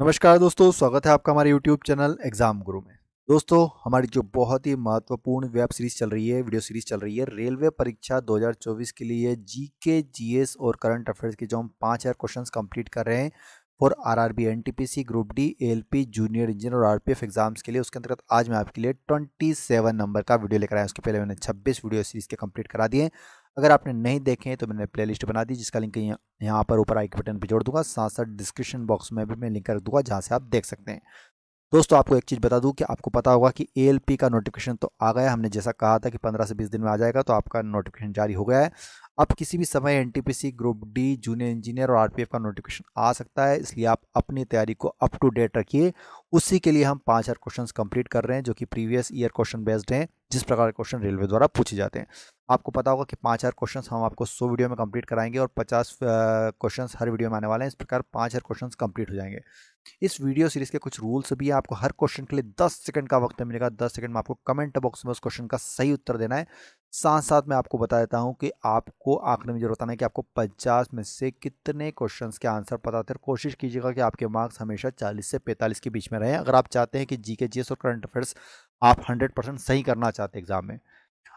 नमस्कार दोस्तों स्वागत है आपका हमारे YouTube चैनल एग्जाम गुरु में दोस्तों हमारी जो बहुत ही महत्वपूर्ण वेब सीरीज चल रही है वीडियो सीरीज चल रही है रेलवे परीक्षा 2024 के लिए जीके जीएस और करंट अफेयर्स के जो हम पाँच हज़ार क्वेश्चन कम्प्लीट कर रहे हैं for R R B N T P C group D L P junior engineer और आर पी एफ एग्जाम्स के लिए उसके अंतर्गत आज मैं आपके लिए ट्वेंटी सेवन नंबर का वीडियो लेकर आया उसके पहले मैंने छब्बीस वीडियो सीरीज के कंप्लीट करा दिए अगर आपने नहीं देखे तो मैंने प्ले बना दी जिसका लिंक यहाँ पर ऊपर आई के बटन पर जोड़ दूंगा साथ साथ डिस्क्रिप्शन बॉक्स में भी मैं लिंक कर दूंगा जहाँ से आप देख सकते हैं दोस्तों आपको एक चीज़ बता दूं कि आपको पता होगा कि ए का नोटिफिकेशन तो आ गया हमने जैसा कहा था कि 15 से 20 दिन में आ जाएगा तो आपका नोटिफिकेशन जारी हो गया है अब किसी भी समय N group D junior engineer और आरपीएफ का नोटिफिकेशन आ सकता है इसलिए आप अपनी तैयारी को अप टू डेट रखिए उसी के लिए हम पाँच हज़ार क्वेश्चन कर रहे हैं जो कि प्रीवियस ईयर क्वेश्चन बेस्ड हैं जिस प्रकार के क्वेश्चन रेलवे द्वारा पूछे जाते हैं आपको पता होगा कि पाँच हज़ार क्वेश्चन हम आपको सौ वीडियो में कंप्लीट कराएंगे और पचास क्वेश्चन हर वीडियो में आने वाले हैं इस प्रकार पाँच हज़ार क्वेश्चन कंप्लीट हो जाएंगे इस वीडियो सीरीज़ के कुछ रूल्स भी हैं आपको हर क्वेश्चन के लिए दस सेकंड का वक्त मिलेगा दस सेकंड में आपको कमेंट बॉक्स में उस क्वेश्चन का सही उत्तर देना है साथ साथ मैं आपको बता देता हूँ कि आपको आंकड़े में जरूरत आना है कि आपको पचास में से कितने क्वेश्चन के आंसर पता होते हैं कोशिश कीजिएगा कि आपके मार्क्स हमेशा चालीस से पैंतालीस के बीच में रहें अगर आप चाहते हैं कि जी के और करंट अफेयर्स आप हंड्रेड सही करना चाहते हैं एग्जाम में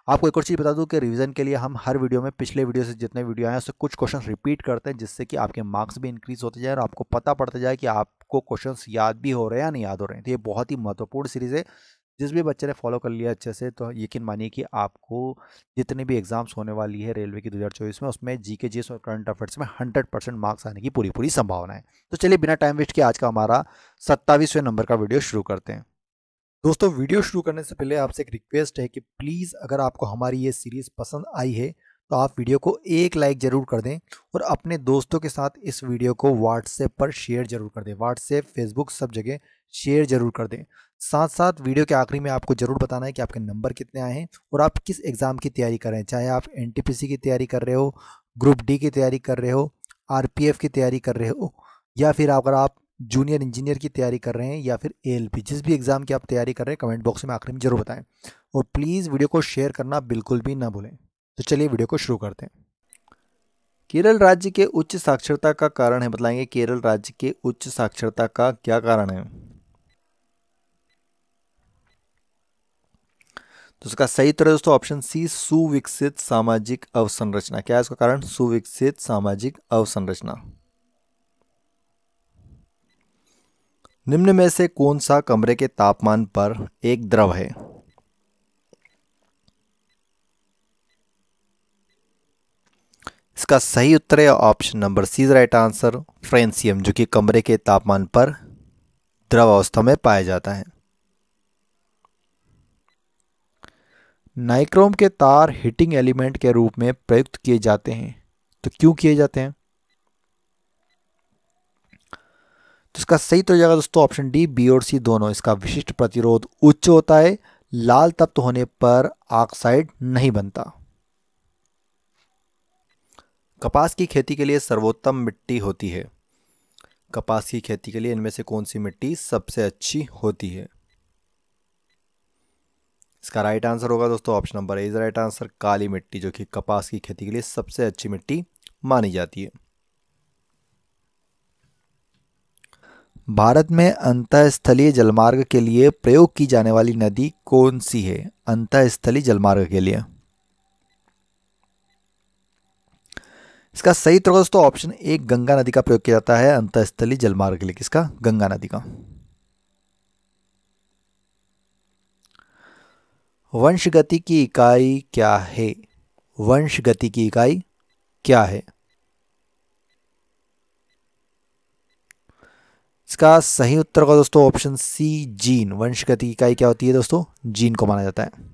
आपको एक और चीज़ बता दूं कि रिवीजन के लिए हम हर वीडियो में पिछले वीडियो से जितने वीडियो आए हैं उससे कुछ क्वेश्चन रिपीट करते हैं जिससे कि आपके मार्क्स भी इंक्रीज होते जाए और आपको पता पड़ता जाए कि आपको क्वेश्चन याद भी हो रहे हैं या नहीं याद हो रहे हैं तो ये बहुत ही महत्वपूर्ण सीरीज़ है जिस भी बच्चे ने फॉलो कर लिया अच्छे से तो यकीन मानिए कि आपको जितनी भी एग्ज़ाम्स होने वाली है रेलवे की चौबीस में उसमें जी के और करंट अफेयर्स में हंड्रेड परसेंट मार्क्स आने की पूरी पूरी संभावना है तो चलिए बिना टाइम वेस्ट किए आज का हमारा सत्ताईसवें नंबर का वीडियो शुरू करते हैं दोस्तों वीडियो शुरू करने से पहले आपसे एक रिक्वेस्ट है कि प्लीज़ अगर आपको हमारी ये सीरीज़ पसंद आई है तो आप वीडियो को एक लाइक ज़रूर कर दें और अपने दोस्तों के साथ इस वीडियो को व्हाट्सएप पर शेयर ज़रूर कर दें व्हाट्सएप फेसबुक सब जगह शेयर ज़रूर कर दें साथ साथ वीडियो के आखिरी में आपको ज़रूर बताना है कि आपके नंबर कितने आए हैं और आप किस एग्ज़ाम की तैयारी कर रहे हैं चाहे आप एन की तैयारी कर रहे हो ग्रुप डी की तैयारी कर रहे हो आर की तैयारी कर रहे हो या फिर अगर आप जूनियर इंजीनियर की तैयारी कर रहे हैं या फिर ए जिस भी एग्ज़ाम की आप तैयारी कर रहे हैं कमेंट बॉक्स में आखिर में ज़रूर बताएं और प्लीज़ वीडियो को शेयर करना बिल्कुल भी ना भूलें तो चलिए वीडियो को शुरू करते हैं केरल राज्य के उच्च साक्षरता का कारण है बताएंगे केरल राज्य के उच्च साक्षरता का क्या कारण है तो इसका सही उत्तर है दोस्तों ऑप्शन सी सुविकसित सामाजिक अवसंरचना क्या है इसका कारण सुविकसित सामाजिक अवसंरचना निम्न में से कौन सा कमरे के तापमान पर एक द्रव है इसका सही उत्तर है option number C right answer francium जो कि कमरे के तापमान पर द्रव अवस्था में पाया जाता है नाइक्रोम के तार हीटिंग एलिमेंट के रूप में प्रयुक्त किए जाते हैं तो क्यों किए जाते हैं तो इसका सही तो हो जाएगा दोस्तों ऑप्शन डी बी और सी दोनों इसका विशिष्ट प्रतिरोध उच्च होता है लाल तप्त होने पर ऑक्साइड नहीं बनता कपास की खेती के लिए सर्वोत्तम मिट्टी होती है कपास की खेती के लिए इनमें से कौन सी मिट्टी सबसे अच्छी होती है इसका राइट आंसर होगा दोस्तों option number A is right answer काली मिट्टी जो कि कपास की खेती के लिए सबसे अच्छी मिट्टी मानी जाती है भारत में अंतस्थलीय जलमार्ग के लिए प्रयोग की जाने वाली नदी कौन सी है अंतस्थलीय जलमार्ग के लिए इसका सही तरह दोस्तों ऑप्शन एक गंगा नदी का प्रयोग किया जाता है अंतस्थलीय जलमार्ग के लिए किसका गंगा नदी का वंश गति की इकाई क्या है वंश गति की इकाई क्या है इसका सही उत्तर होगा दोस्तों ऑप्शन सी जीन वंशगति इकाई क्या होती है दोस्तों जीन को माना जाता है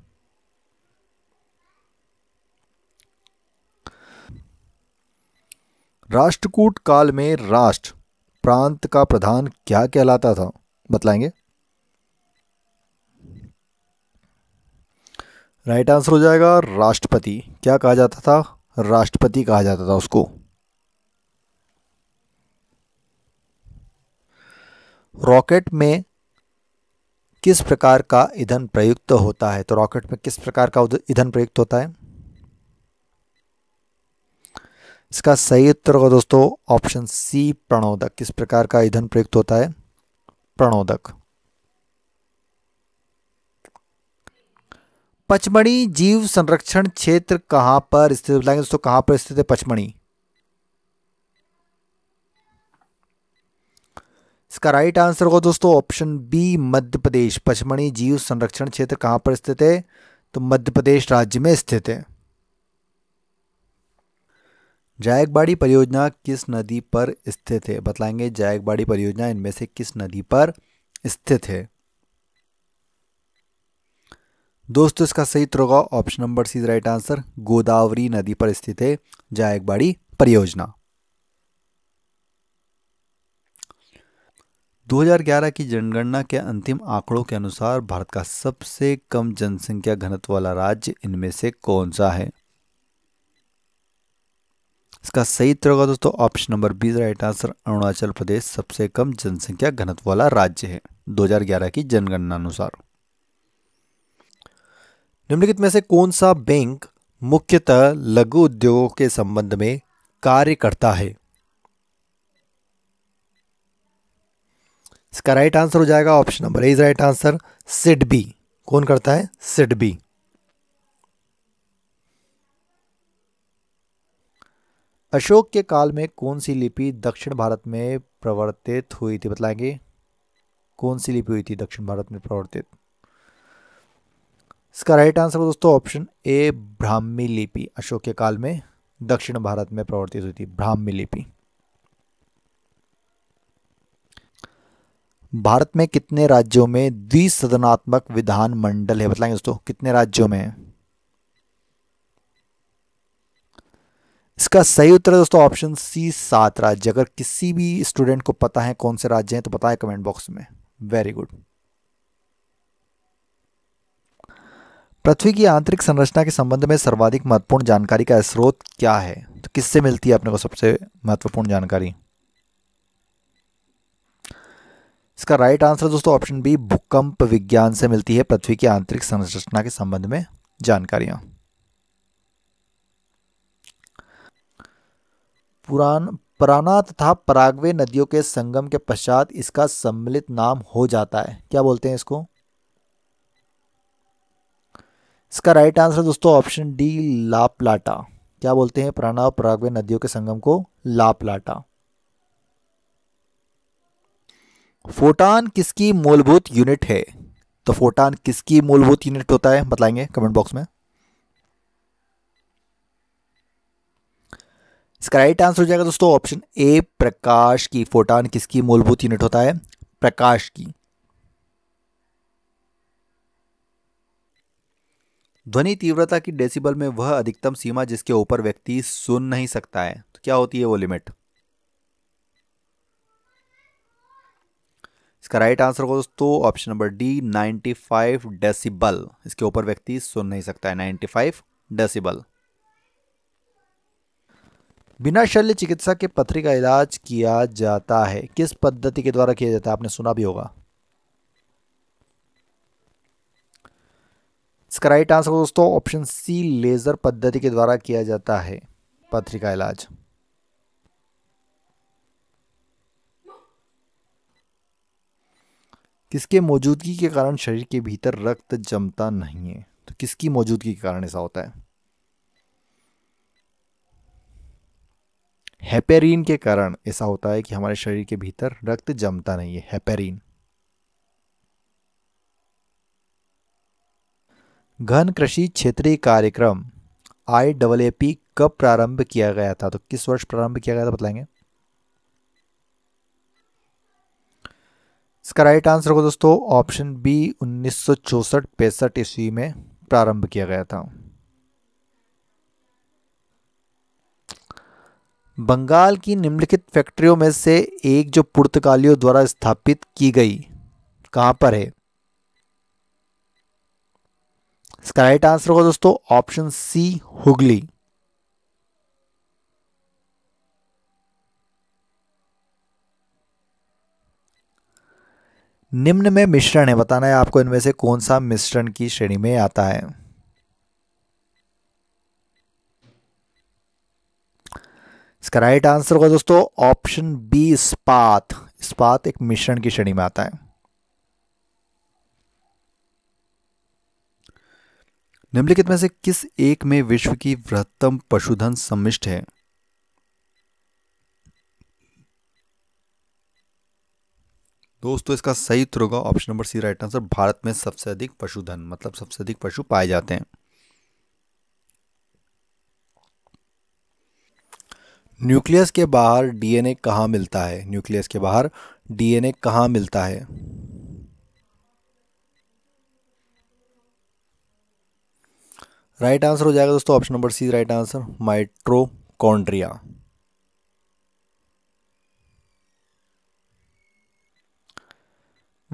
राष्ट्रकूट काल में राष्ट्र प्रांत का प्रधान क्या कहलाता था बतलाएंगे राइट आंसर हो जाएगा राष्ट्रपति क्या कहा जाता था राष्ट्रपति कहा जाता था उसको रॉकेट में किस प्रकार का ईंधन प्रयुक्त होता है तो रॉकेट में किस प्रकार का ईंधन प्रयुक्त होता है इसका सही उत्तर होगा दोस्तों ऑप्शन सी प्रणोदक किस प्रकार का ईंधन प्रयुक्त होता है प्रणोदक पचमणी जीव संरक्षण क्षेत्र कहां पर स्थित बताएंगे दोस्तों कहां पर स्थित है पचमणी इसका राइट आंसर होगा दोस्तों ऑप्शन बी मध्य प्रदेश पचमणी जीव संरक्षण क्षेत्र कहाँ पर स्थित है तो मध्य प्रदेश राज्य में स्थित है जायकबाड़ी परियोजना किस नदी पर स्थित है बतलाएंगे जायकबाड़ी परियोजना इनमें से किस नदी पर स्थित है दोस्तों इसका सही उत्तर होगा option number C right answer Godavari नदी पर स्थित है जायकबाड़ी परियोजना 2011 की जनगणना के अंतिम आंकड़ों के अनुसार भारत का सबसे कम जनसंख्या घनत्व वाला राज्य इनमें से कौन सा है इसका सही उत्तर होगा दोस्तों ऑप्शन नंबर बीस राइट आंसर अरुणाचल प्रदेश सबसे कम जनसंख्या घनत्व वाला राज्य है 2011 की जनगणना अनुसार निम्नलिखित में से कौन सा बैंक मुख्यतः लघु उद्योगों के संबंध में कार्य करता है इसका राइट आंसर हो जाएगा option number A is right answer SIDBI कौन करता है सिड बी अशोक के काल में कौन सी लिपि दक्षिण भारत में प्रवर्तित हुई थी बतलाएंगे कौन सी लिपि हुई थी दक्षिण भारत में प्रवर्तित इसका राइट आंसर दोस्तों ऑप्शन ए ब्राह्मी लिपि अशोक के काल में दक्षिण भारत में प्रवर्तित हुई थी ब्राह्मी लिपि भारत में कितने राज्यों में द्विसदनात्मक विधानमंडल है बताएंगे दोस्तों कितने राज्यों में इसका सही उत्तर है दोस्तों ऑप्शन सी सात राज्य अगर किसी भी स्टूडेंट को पता है कौन से राज्य हैं तो बताएं कमेंट बॉक्स में वेरी गुड पृथ्वी की आंतरिक संरचना के संबंध में सर्वाधिक महत्वपूर्ण जानकारी का स्रोत क्या है तो किससे मिलती है अपने को सबसे महत्वपूर्ण जानकारी इसका राइट आंसर दोस्तों ऑप्शन बी भूकंप विज्ञान से मिलती है पृथ्वी की आंतरिक संरचना के संबंध में जानकारियां पुरान पुराना तथा परागवे नदियों के संगम के पश्चात इसका सम्मिलित नाम हो जाता है क्या बोलते हैं इसको इसका राइट आंसर दोस्तों ऑप्शन डी लापलाटा क्या बोलते हैं प्राणा और परागवे नदियों के संगम को लापलाटा फोटान किसकी मूलभूत यूनिट है तो फोटान किसकी मूलभूत यूनिट होता है बताएंगे कमेंट बॉक्स में इसका राइट आंसर हो जाएगा दोस्तों ऑप्शन ए प्रकाश की फोटान किसकी मूलभूत यूनिट होता है प्रकाश की ध्वनि तीव्रता की डेसिबल में वह अधिकतम सीमा जिसके ऊपर व्यक्ति सुन नहीं सकता है तो क्या होती है वो लिमिट इसका राइट आंसर होगा दोस्तों ऑप्शन नंबर डी 95 डेसिबल इसके ऊपर व्यक्ति सुन नहीं सकता है 95 डेसिबल बिना शल्य चिकित्सा के पथरी का इलाज किया जाता है किस पद्धति के द्वारा किया जाता है आपने सुना भी होगा इसका राइट आंसर दोस्तों ऑप्शन सी लेजर पद्धति के द्वारा किया जाता है पथरी का इलाज किसके मौजूदगी के कारण शरीर के भीतर रक्त जमता नहीं है तो किसकी मौजूदगी के कारण ऐसा होता है हेपेरिन के कारण ऐसा होता है कि हमारे शरीर के भीतर रक्त जमता नहीं है हेपेरिन घन कृषि क्षेत्रीय कार्यक्रम आई डबल ए पी कब प्रारंभ किया गया था तो किस वर्ष प्रारंभ किया गया था बताएंगे इसका राइट आंसर होगा दोस्तों ऑप्शन बी उन्नीस सौ चौसठ पैंसठ ईस्वी में प्रारंभ किया गया था बंगाल की निम्नलिखित फैक्ट्रियों में से एक जो पुर्तगालियों द्वारा स्थापित की गई कहां पर है इसका राइट आंसर होगा दोस्तों ऑप्शन सी हुगली निम्न में मिश्रण है बताना है आपको इनमें से कौन सा मिश्रण की श्रेणी में आता है इसका राइट आंसर होगा दोस्तों ऑप्शन बी इस्पात इस्पात एक मिश्रण की श्रेणी में आता है निम्नलिखित में से किस एक में विश्व की वृहत्तम पशुधन सम्मिष्ट है दोस्तों इसका सही उत्तर होगा option number C right answer Bharat में सबसे अधिक पशुधन मतलब सबसे अधिक पशु पाए जाते हैं न्यूक्लियस के बाहर डीएनए कहाँ मिलता है न्यूक्लियस के बाहर डीएनए कहाँ मिलता है राइट आंसर हो जाएगा दोस्तों option number C right answer mitochondria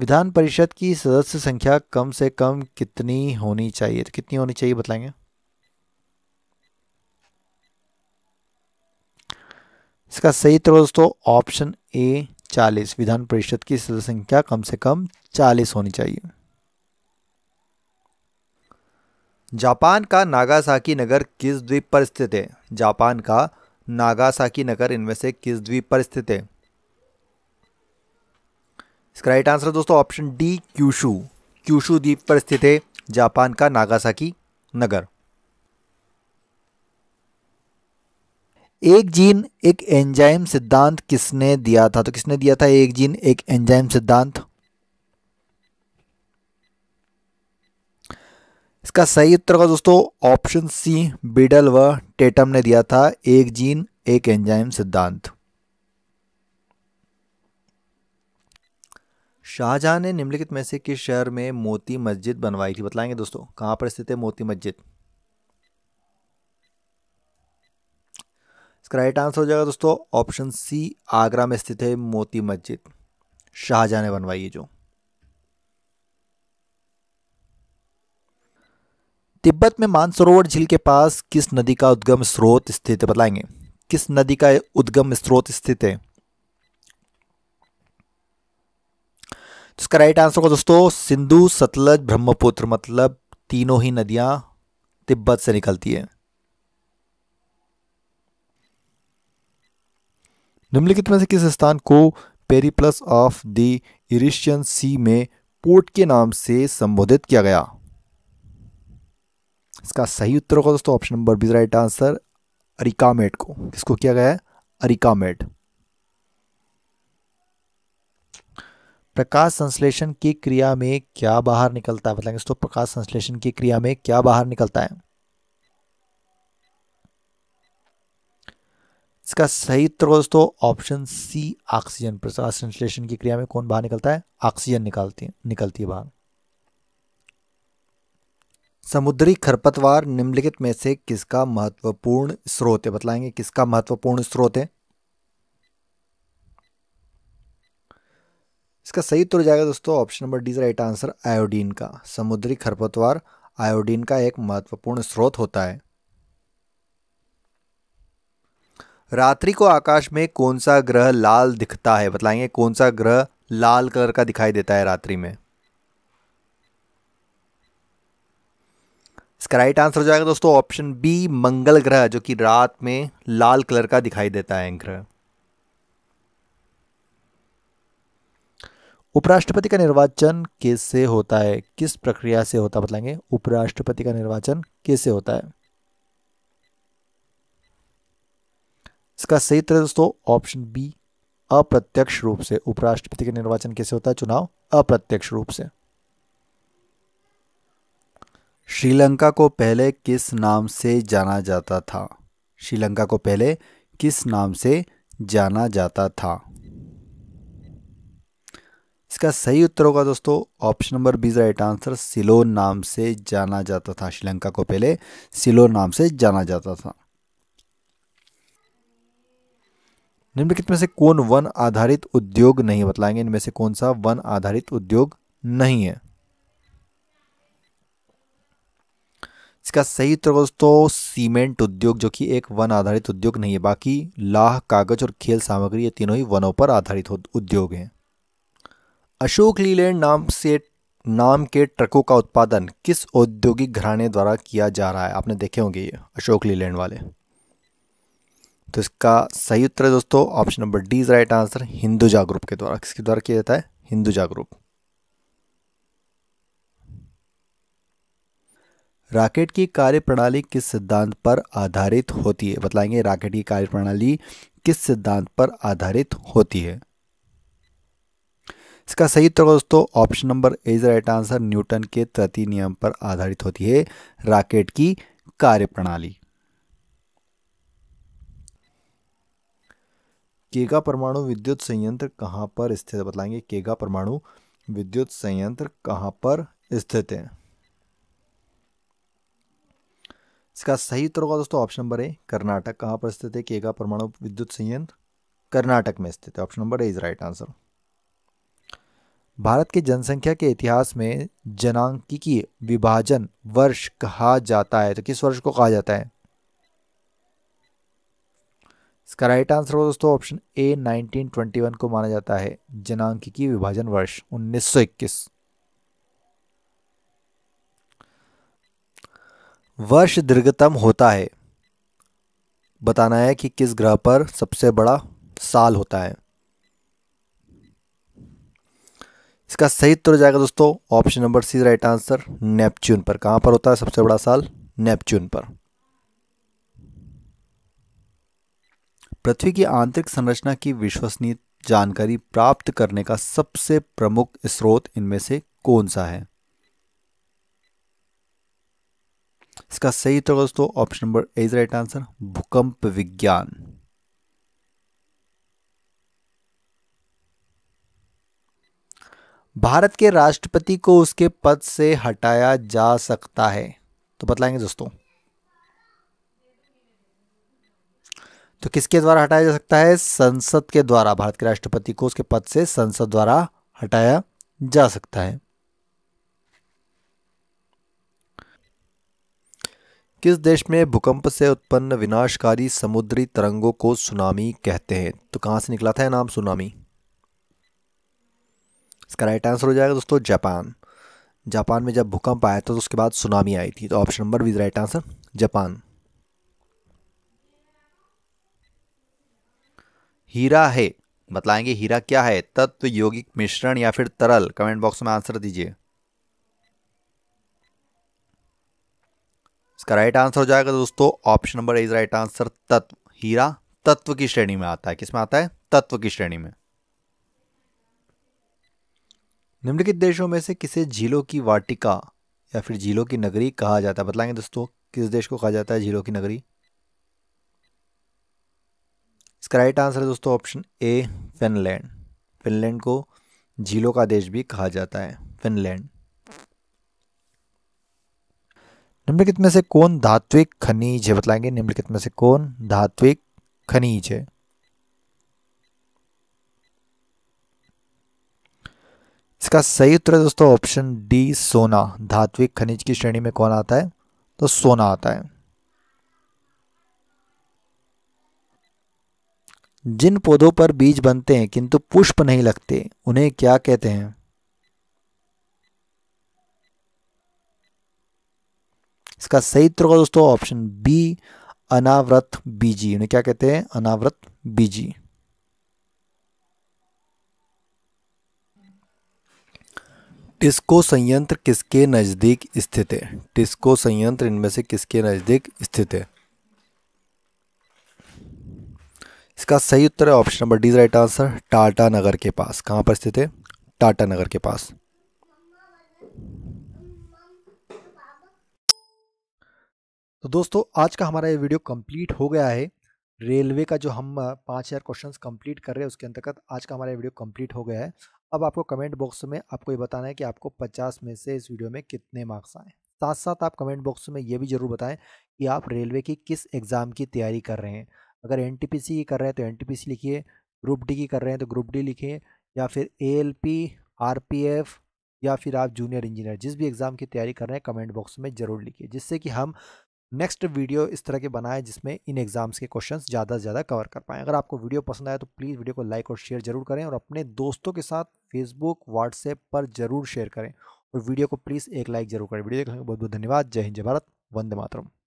विधान परिषद की सदस्य संख्या कम से कम कितनी होनी चाहिए तो कितनी होनी चाहिए बताएंगे इसका सही तो दोस्तों ऑप्शन ए 40 विधान परिषद की सदस्य संख्या कम से कम 40 होनी चाहिए जापान का नागासाकी नगर किस द्वीप पर स्थित है जापान का नागासाकी नगर इनमें से किस द्वीप पर स्थित है इसका राइट आंसर है दोस्तों ऑप्शन डी क्यूशू क्यूशु द्वीप पर स्थित है जापान का नागासाकी नगर एक जीन एक एंजाइम सिद्धांत किसने दिया था तो किसने दिया था एक जीन एक एंजाइम सिद्धांत इसका सही उत्तर का दोस्तों ऑप्शन सी बिडल व टेटम ने दिया था एक जीन एक एंजाइम सिद्धांत शाहजहां ने निम्नलिखित में से किस शहर में मोती मस्जिद बनवाई थी बताएंगे दोस्तों कहां पर स्थित है मोती मस्जिद राइट आंसर हो जाएगा दोस्तों ऑप्शन सी आगरा में स्थित है मोती मस्जिद शाहजहां ने बनवाई है जो तिब्बत में मानसरोवर झील के पास किस नदी का उद्गम स्रोत स्थित है बताएंगे किस नदी का उद्गम स्रोत स्थित है इसका राइट आंसर होगा दोस्तों सिंधु सतलज ब्रह्मपुत्र मतलब तीनों ही नदियां तिब्बत से निकलती है निम्नलिखित में से किस स्थान को Periplus of the Erythraean Sea में पोर्ट के नाम से संबोधित किया गया इसका सही उत्तर होगा दोस्तों option number B right answer Arikamedu को किसको किया गया है अरिकामेट प्रकाश संश्लेषण की क्रिया में क्या बाहर निकलता है बताएंगे दोस्तों प्रकाश संश्लेषण की क्रिया में क्या बाहर निकलता है इसका सही उत्तर दोस्तों ऑप्शन सी ऑक्सीजन प्रकाश संश्लेषण की क्रिया में कौन बाहर निकलता है ऑक्सीजन निकालती निकलती है बाहर समुद्री खरपतवार निम्नलिखित में से किसका महत्वपूर्ण स्रोत है बतलाएंगे किसका महत्वपूर्ण स्रोत है इसका सही उत्तर हो जाएगा दोस्तों option number D right answer iodine का समुद्री खरपतवार आयोडीन का एक महत्वपूर्ण स्रोत होता है रात्रि को आकाश में कौन सा ग्रह लाल दिखता है बताएंगे कौन सा ग्रह लाल कलर का दिखाई देता है रात्रि में इसका राइट आंसर हो जाएगा दोस्तों ऑप्शन बी मंगल ग्रह जो कि रात में लाल कलर का दिखाई देता है ग्रह उपराष्ट्रपति का निर्वाचन कैसे होता है किस प्रक्रिया से होता बताएंगे उपराष्ट्रपति का निर्वाचन कैसे होता है इसका सही तरह दोस्तों ऑप्शन बी अप्रत्यक्ष रूप से उपराष्ट्रपति का निर्वाचन कैसे होता है चुनाव अप्रत्यक्ष रूप से श्रीलंका को पहले किस नाम से जाना जाता था श्रीलंका को पहले किस नाम से जाना जाता था इसका सही उत्तर होगा दोस्तों option number B right answer सिलो नाम से जाना जाता था श्रीलंका को पहले सिलो नाम से जाना जाता था निम्नलिखित में से कौन वन आधारित उद्योग नहीं बतलाएंगे इनमें से कौन सा वन आधारित उद्योग नहीं है इसका सही उत्तर दोस्तों सीमेंट उद्योग जो कि एक वन आधारित उद्योग नहीं है बाकी लाह कागज और खेल सामग्री ये तीनों ही वनों पर आधारित उद्योग हैं अशोक लीलैंड नाम से नाम के ट्रकों का उत्पादन किस औद्योगिक घराने द्वारा किया जा रहा है आपने देखे होंगे ये अशोक लीलैंड वाले तो इसका सही उत्तर है दोस्तों option number D is right answer Hinduja group के द्वारा किसके द्वारा किया जाता है हिंदुजा ग्रुप राकेट की कार्यप्रणाली किस सिद्धांत पर आधारित होती है बताएंगे राकेट की कार्यप्रणाली किस सिद्धांत पर आधारित होती है इसका सही उत्तर दोस्तों option number A is right answer Newton के तृतीय नियम पर आधारित होती है राकेट की कार्यप्रणाली केगा परमाणु विद्युत संयंत्र कहां पर स्थित है बताएंगे केगा परमाणु विद्युत संयंत्र कहां पर स्थित है इसका सही उत्तर होगा दोस्तों ऑप्शन नंबर ए कर्नाटक कहां पर स्थित है केगा परमाणु विद्युत संयंत्र कर्नाटक में स्थित है option number A is right answer Bharat के जनसंख्या के इतिहास में जनांकिकी विभाजन वर्ष कहा जाता है तो किस वर्ष को कहा जाता है इसका राइट आंसर हो दोस्तों ऑप्शन ए 1921 को माना जाता है जनांकिकी विभाजन वर्ष 1921 वर्ष दीर्घतम होता है बताना है कि किस ग्रह पर सबसे बड़ा साल होता है इसका सही उत्तर हो जाएगा दोस्तों option number C right answer Neptune पर कहां पर होता है सबसे बड़ा साल नेपच्यून पर पृथ्वी की आंतरिक संरचना की विश्वसनीय जानकारी प्राप्त करने का सबसे प्रमुख स्रोत इनमें से कौन सा है इसका सही उत्तर दोस्तों option number A is right answer भूकंप विज्ञान भारत के राष्ट्रपति को उसके पद से हटाया जा सकता है तो बतलाएंगे दोस्तों तो किसके द्वारा हटाया जा सकता है संसद के द्वारा भारत के राष्ट्रपति को उसके पद से संसद द्वारा हटाया जा सकता है किस देश में भूकंप से उत्पन्न विनाशकारी समुद्री तरंगों को सुनामी कहते हैं तो कहां से निकला था नाम सुनामी इसका राइट आंसर हो जाएगा दोस्तों जापान जापान में जब भूकंप आया था तो उसके बाद सुनामी आई थी तो option number B is right answer Japan हीरा है बताएंगे हीरा क्या है तत्व यौगिक मिश्रण या फिर तरल कमेंट बॉक्स में आंसर दीजिए इसका राइट आंसर हो जाएगा दोस्तों option number is right answer तत्व हीरा तत्व की श्रेणी में आता है किसमें आता है तत्व की श्रेणी में निम्नलिखित देशों में से किसे झीलों की वाटिका या फिर झीलों की नगरी कहा जाता है बताएंगे दोस्तों किस देश को कहा जाता है झीलों की नगरी इसका राइट आंसर है दोस्तों ऑप्शन ए फिनलैंड फिनलैंड को झीलों का देश भी कहा जाता है फिनलैंड निम्नलिखित में से कौन धात्विक खनिज है बतलाएंगे निम्नलिखित में से कौन धात्विक खनिज है इसका सही उत्तर दोस्तों ऑप्शन डी सोना धात्विक खनिज की श्रेणी में कौन आता है तो सोना आता है जिन पौधों पर बीज बनते हैं किंतु पुष्प नहीं लगते उन्हें क्या कहते हैं इसका सही उत्तर दोस्तों ऑप्शन बी अनावृत बीजी उन्हें क्या कहते हैं अनावृत बीजी टिस्को संयंत्र किसके नज़दीक स्थित है टिस्को संयंत्र इनमें से किसके नज़दीक स्थित है इसका सही उत्तर है option number D right answer Tata Nagar के पास कहाँ पर स्थित है टाटा नगर के पास तो दोस्तों आज का हमारा ये वीडियो कंप्लीट हो गया है रेलवे का जो हम पाँच हज़ार क्वेश्चन कंप्लीट कर रहे हैं उसके अंतर्गत आज का हमारा वीडियो कंप्लीट हो गया है अब आपको कमेंट बॉक्स में आपको ये बताना है कि आपको 50 में से इस वीडियो में कितने मार्क्स आए साथ साथ आप कमेंट बॉक्स में ये भी ज़रूर बताएं कि आप रेलवे की किस एग्ज़ाम की तैयारी कर रहे हैं अगर एन की कर रहे हैं तो एन लिखिए ग्रुप डी की कर रहे हैं तो ग्रुप डी लिखिए या फिर A L P R P F या फिर आप जूनियर इंजीनियर जिस भी एग्ज़ाम की तैयारी कर रहे हैं कमेंट बॉक्स में ज़रूर लिखिए जिससे कि हम नेक्स्ट वीडियो इस तरह के बनाए जिसमें इन एग्ज़ाम्स के क्वेश्चन ज़्यादा से ज़्यादा कवर कर पाएँ अगर आपको वीडियो पसंद आया तो प्लीज़ वीडियो को लाइक और शेयर ज़रूर करें और अपने दोस्तों के साथ फेसबुक व्हाट्सएप पर ज़रूर शेयर करें और वीडियो को प्लीज़ एक लाइक ज़रूर करें वीडियो देखने बहुत बहुत धन्यवाद जय हिंद जय भारत वंदे मातरम